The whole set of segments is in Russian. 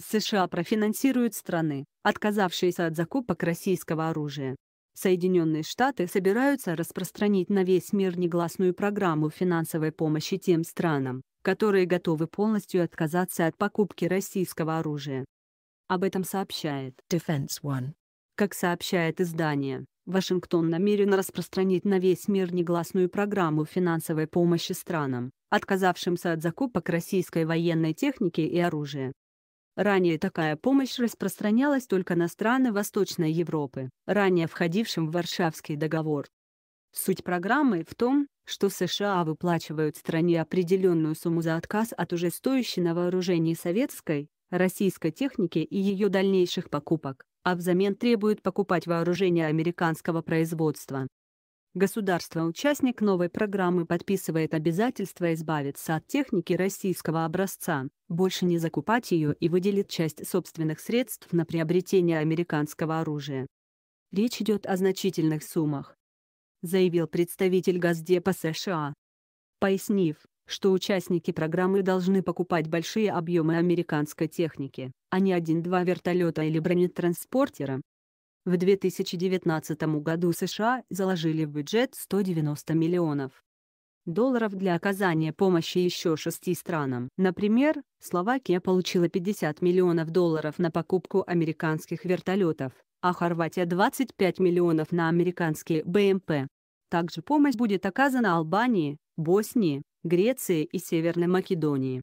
США профинансируют страны, отказавшиеся от закупок российского оружия. Соединенные Штаты собираются распространить на весь мир негласную программу финансовой помощи тем странам, которые готовы полностью отказаться от покупки российского оружия. Об этом сообщает Defense One. Как сообщает издание, Вашингтон намерен распространить на весь мир негласную программу финансовой помощи странам, отказавшимся от закупок российской военной техники и оружия. Ранее такая помощь распространялась только на страны Восточной Европы, ранее входившим в Варшавский договор. Суть программы в том, что США выплачивают стране определенную сумму за отказ от уже стоящей на вооружении советской, российской техники и ее дальнейших покупок, а взамен требуют покупать вооружение американского производства. Государство-участник новой программы подписывает обязательство избавиться от техники российского образца, больше не закупать ее и выделит часть собственных средств на приобретение американского оружия. Речь идет о значительных суммах, заявил представитель Газдепа США. Пояснив, что участники программы должны покупать большие объемы американской техники, а не один-два вертолета или бронетранспортера, в 2019 году США заложили в бюджет 190 миллионов долларов для оказания помощи еще шести странам. Например, Словакия получила 50 миллионов долларов на покупку американских вертолетов, а Хорватия 25 миллионов на американские БМП. Эм Также помощь будет оказана Албании, Боснии, Греции и Северной Македонии.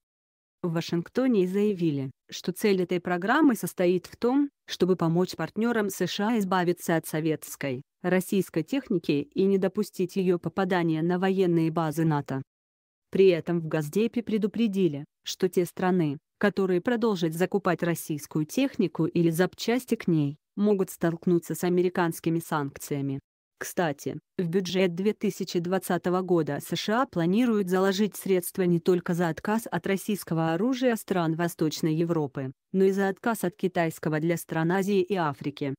В Вашингтоне заявили, что цель этой программы состоит в том, чтобы помочь партнерам США избавиться от советской, российской техники и не допустить ее попадания на военные базы НАТО. При этом в Газдепе предупредили, что те страны, которые продолжат закупать российскую технику или запчасти к ней, могут столкнуться с американскими санкциями. Кстати, в бюджет 2020 года США планируют заложить средства не только за отказ от российского оружия стран Восточной Европы, но и за отказ от китайского для стран Азии и Африки.